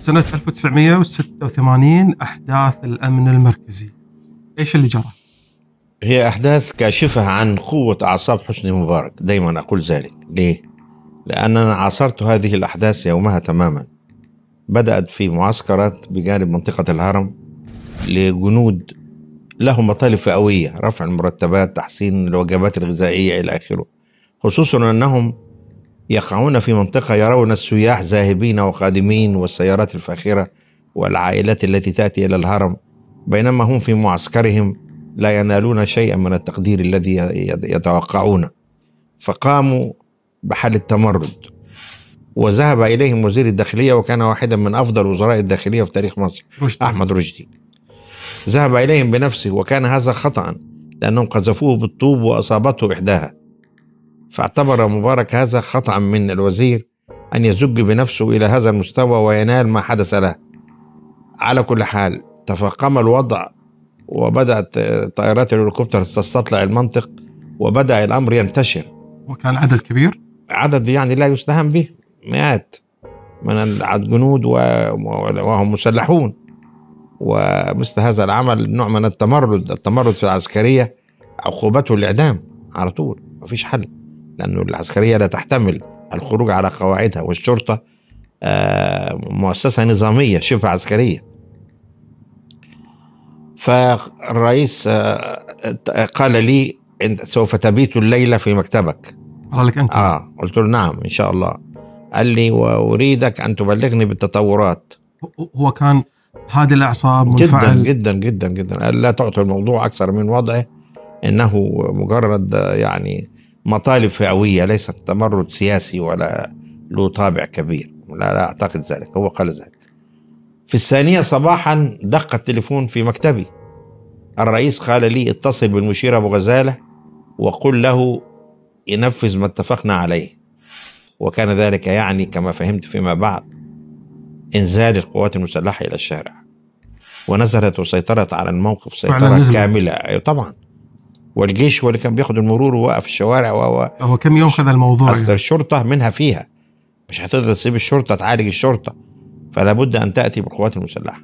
سنة 1986 أحداث الأمن المركزي إيش اللي جرى؟ هي أحداث كاشفة عن قوة أعصاب حسني مبارك دايما أقول ذلك ليه؟ لأننا عاصرت هذه الأحداث يومها تماما بدأت في معسكرات بجانب منطقة الهرم لجنود لهم مطالب فئوية رفع المرتبات تحسين الوجبات الغذائية إلى آخره خصوصا أنهم يقعون في منطقة يرون السياح ذاهبين وقادمين والسيارات الفاخرة والعائلات التي تأتي إلى الهرم بينما هم في معسكرهم لا ينالون شيئا من التقدير الذي يتوقعونه فقاموا بحال التمرد وذهب إليهم وزير الداخلية وكان واحدا من أفضل وزراء الداخلية في تاريخ مصر رشدي. أحمد رشدي ذهب إليهم بنفسه وكان هذا خطأ لأنهم قذفوه بالطوب وأصابته إحداها فاعتبر مبارك هذا خطأ من الوزير أن يزج بنفسه إلى هذا المستوى وينال ما حدث له على كل حال تفاقم الوضع وبدأت طائرات الهليكوبتر تستطلع المنطق وبدأ الأمر ينتشر وكان عدد كبير؟ عدد يعني لا يستهان به مئات من الجنود وهم مسلحون ومثل هذا العمل نوع من التمرد التمرد في العسكرية عقوبته الإعدام على طول مفيش حل لأنه العسكرية لا تحتمل الخروج على قواعدها والشرطة آه، مؤسسة نظامية شبه عسكرية فالرئيس آه، قال لي انت سوف تبيت الليلة في مكتبك قال لك أنت آه قلت له نعم إن شاء الله قال لي وأريدك أن تبلغني بالتطورات هو كان هادي الأعصاب منفعل جدا جدا جدا جدا لا تعطي الموضوع أكثر من وضعه إنه مجرد آه، يعني مطالب فئوية ليست تمرد سياسي ولا له طابع كبير لا, لا أعتقد ذلك هو قال ذلك في الثانية صباحا دق التليفون في مكتبي الرئيس قال لي اتصل بالمشير أبو غزالة وقل له ينفذ ما اتفقنا عليه وكان ذلك يعني كما فهمت فيما بعد انزال القوات المسلحة إلى الشارع ونزلت وسيطرت على الموقف سيطرة كاملة أيوة طبعا والجيش هو اللي كان بياخد المرور ووقف الشوارع و هو كم يوم خد الموضوع اصل يعني. الشرطه منها فيها مش هتقدر تسيب الشرطه تعالج الشرطه فلا بد ان تاتي بالقوات المسلحه